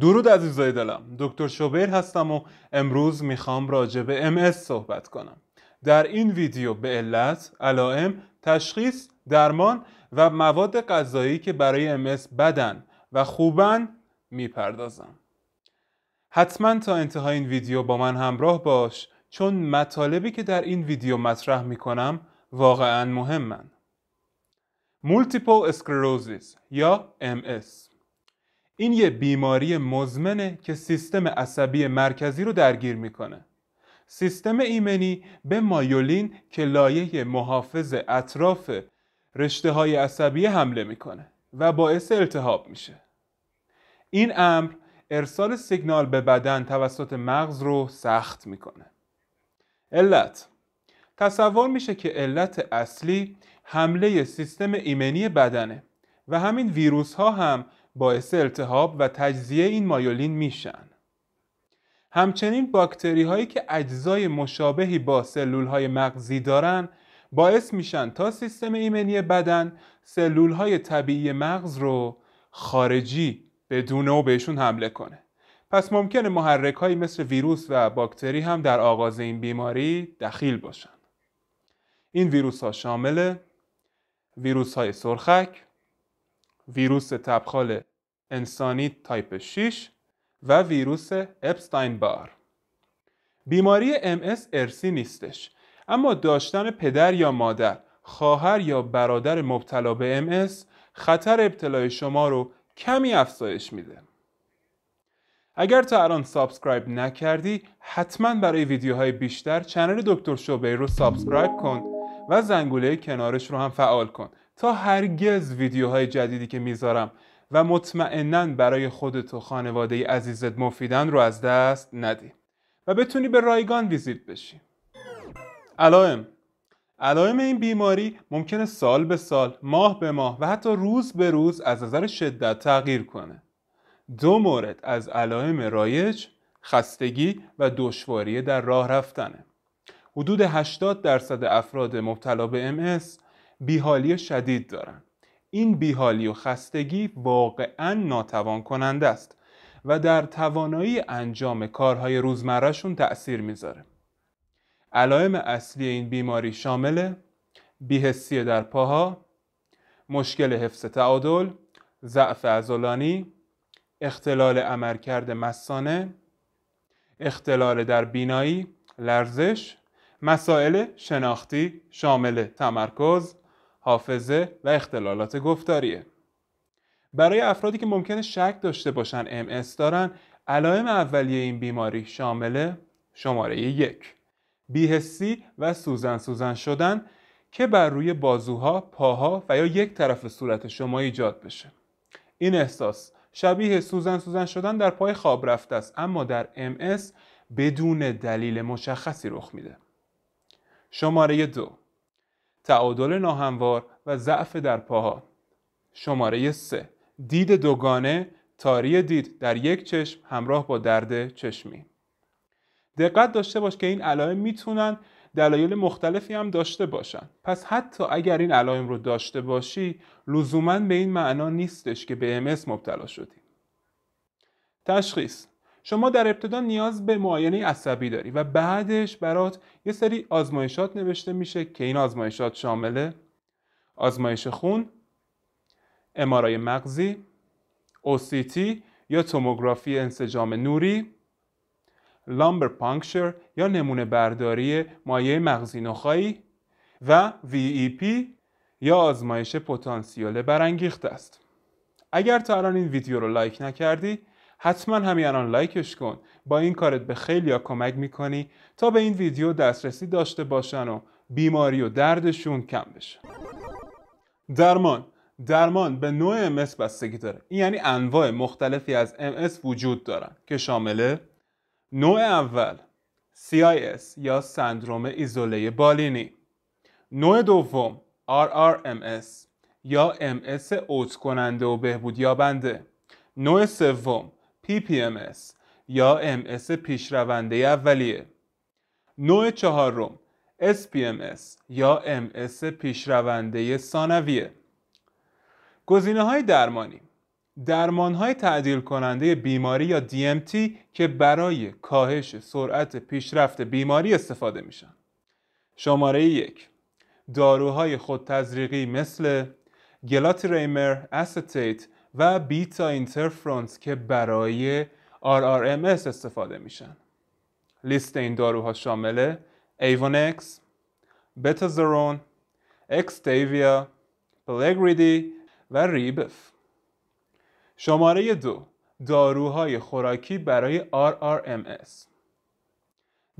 درود عزیزای دلم دکتر شوبیر هستم و امروز میخوام راجع به ام صحبت کنم در این ویدیو به علت علائم تشخیص درمان و مواد غذایی که برای ام بدن و خوبن میپردازم حتما تا انتهای این ویدیو با من همراه باش چون مطالبی که در این ویدیو مطرح میکنم واقعا مهمن مولتیپل اسکلروزیس یا MS این یه بیماری مزمنه که سیستم عصبی مرکزی رو درگیر میکنه. سیستم ایمنی به مایولین که لایه محافظ اطراف رشته های عصبی حمله میکنه و باعث التهاب میشه. این امر ارسال سیگنال به بدن توسط مغز رو سخت میکنه. علت تصور میشه که علت اصلی حمله سیستم ایمنی بدنه و همین ویروس ها هم باعث التهاب و تجزیه این مایولین میشن. همچنین باکتری هایی که اجزای مشابهی با سلول های مغزی دارن باعث میشن تا سیستم ایمنی بدن سلول های طبیعی مغز رو خارجی بدون و بهشون حمله کنه. پس ممکنه محرک هایی مثل ویروس و باکتری هم در آغاز این بیماری دخیل باشن. این ویروس ها شامل ویروس های سرخک، ویروس تبخال انسانی تایپ 6 و ویروس اپستاین بار بیماری MS ارسی نیستش اما داشتن پدر یا مادر خواهر یا برادر مبتلا به MS خطر ابتلای شما رو کمی افزایش میده اگر تا الان سابسکرایب نکردی حتما برای ویدیوهای بیشتر چنل دکتر شوبه رو سابسکرایب کن و زنگوله کنارش رو هم فعال کن تا هرگز ویدیوهای جدیدی که میذارم و مطمئنا برای خودت و خانواده عزیزت مفیدن رو از دست ندی و بتونی به رایگان ویزیت بشی علائم علائم این بیماری ممکنه سال به سال، ماه به ماه و حتی روز به روز از نظر شدت تغییر کنه. دو مورد از علائم رایج خستگی و دشواری در راه رفتنه. حدود 80 درصد افراد مبتلا به MS بیحالی شدید دارن این بیحالی و خستگی واقعا ناتوان کننده است و در توانایی انجام کارهای شون تأثیر میذاره علائم اصلی این بیماری شامل بیهستی در پاها مشکل حفظ تعادل ضعف عضلانی اختلال عملکرد مسانه اختلال در بینایی لرزش مسائل شناختی شامل تمرکز حافظه و اختلالات گفتاریه برای افرادی که ممکنه شک داشته باشن MS دارن علائم اولیه این بیماری شامل شماره یک بیهستی و سوزن سوزن شدن که بر روی بازوها، پاها و یا یک طرف صورت شما ایجاد بشه این احساس شبیه سوزن سوزن شدن در پای خواب رفته است اما در MS بدون دلیل مشخصی رخ میده شماره دو تعادل ناهموار و ضعف در پاها شماره 3 دید دوگانه تاری دید در یک چشم همراه با درد چشمی دقت داشته باش که این علائم میتونن دلایل مختلفی هم داشته باشن پس حتی اگر این علائم رو داشته باشی لزوما به این معنا نیستش که به MS مبتلا شدی تشخیص شما در ابتدا نیاز به معاینه عصبی داری و بعدش برات یه سری آزمایشات نوشته میشه که این آزمایشات شامل آزمایش خون، امارای مغزی، OCT یا توموگرافی انسجام نوری، لامبر پانکشر یا نمونه برداری مایع مغزی نخایی و VEP یا آزمایش پتانسیل برانگیخته است. اگر تا الان این ویدیو رو لایک نکردی حتما همین الان لایکش کن با این کارت به ها کمک میکنی تا به این ویدیو دسترسی داشته باشن و بیماری و دردشون کم بشه درمان درمان به نوع MS بستگی داره این یعنی انواع مختلفی از MS وجود دارن که شامل نوع اول CIS یا سندروم ایزوله بالینی نوع دوم RRMS یا MS اوت کننده و بهبود یابنده نوع سوم PPMS یا MS پیشرونده اولیه نوع چهارم SPMS یا MS پیشرونده ثانویه گزینه های درمانی درمان های تعدیل کننده بیماری یا DMT که برای کاهش سرعت پیشرفت بیماری استفاده میشن شماره یک داروهای خودتزریقی مثل گلاتریمر، استیت و بیتا اینترفرونس که برای RRMS استفاده میشن لیست این داروها شامل ایوانکس، بتازرون، اکستیویا، پلگریدی و ریبف شماره دو داروهای خوراکی برای RRMS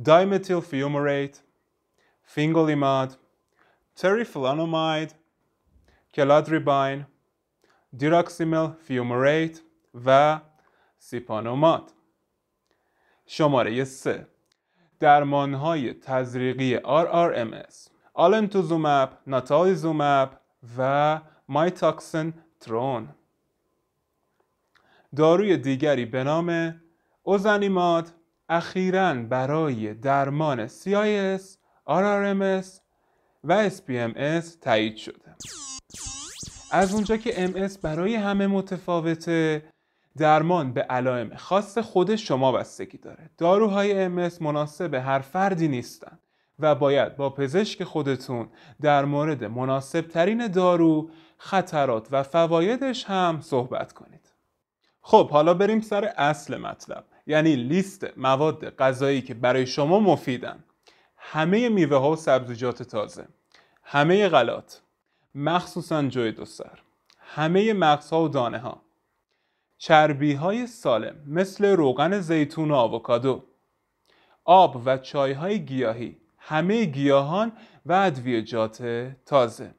دایمتیل فیوموریت، فینگولیماد، تریفلانوماید، کلادریباین، دیراکسیمل فیوموریت و سیپانومات شماره 3 های تزریقی RRMS آلنتوزومب، ناتالیزومب و مایتاکسن ترون داروی دیگری به نام اوزانیمات اخیرا برای درمان CIS, RRMS و SPMS تایید شده از اونجا که MS برای همه متفاوت درمان به علائم خاص خود شما بستگی داره داروهای MS مناسب هر فردی نیستند و باید با پزشک خودتون در مورد مناسبترین دارو خطرات و فوایدش هم صحبت کنید خب حالا بریم سر اصل مطلب یعنی لیست مواد غذایی که برای شما مفیدن همه میوه ها و سبزیجات تازه همه غلات مخصوصا جوی دو سر همه مغزها و دانه ها چربی های سالم مثل روغن زیتون و آووکادو آب و چای های گیاهی همه گیاهان و جات تازه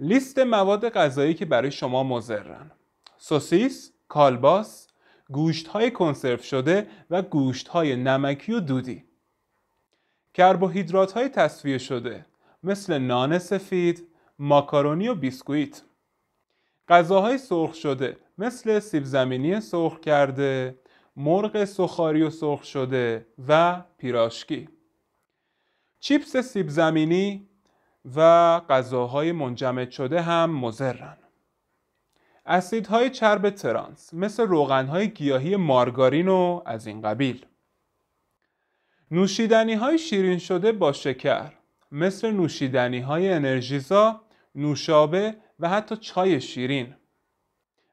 لیست مواد غذایی که برای شما مضرن سوسیس، کالباس، گوشت های کنسرو شده و گوشت های نمکی و دودی کربوهیدرات های تصفیه شده مثل نان سفید، ماکارونی و بیسکویت غذاهای سرخ شده مثل سیب زمینی سرخ کرده مرغ سخاری و سرخ شده و پیراشکی چیپس سیب زمینی و غذاهای منجمد شده هم مضرن اسیدهای چرب ترانس مثل روغنهای گیاهی مارگارین و از این قبیل نوشیدنی های شیرین شده با شکر مثل نوشیدنی های انرژیزا نوشابه و حتی چای شیرین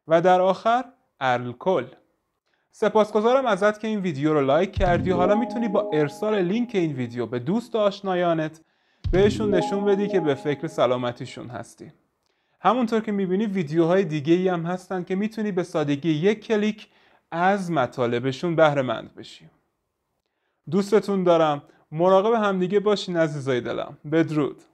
و در آخر الکل سپاسگزارم ازت که این ویدیو رو لایک کردی حالا میتونی با ارسال لینک این ویدیو به دوست و آشنایانت بهشون نشون بدی که به فکر سلامتیشون هستی همونطور که میبینی ویدیوهای دیگه ای هم هستن که میتونی به سادگی یک کلیک از مطالبشون بهره بشی دوستتون دارم مراقب همدیگه باشین عزیزای دلم بدرود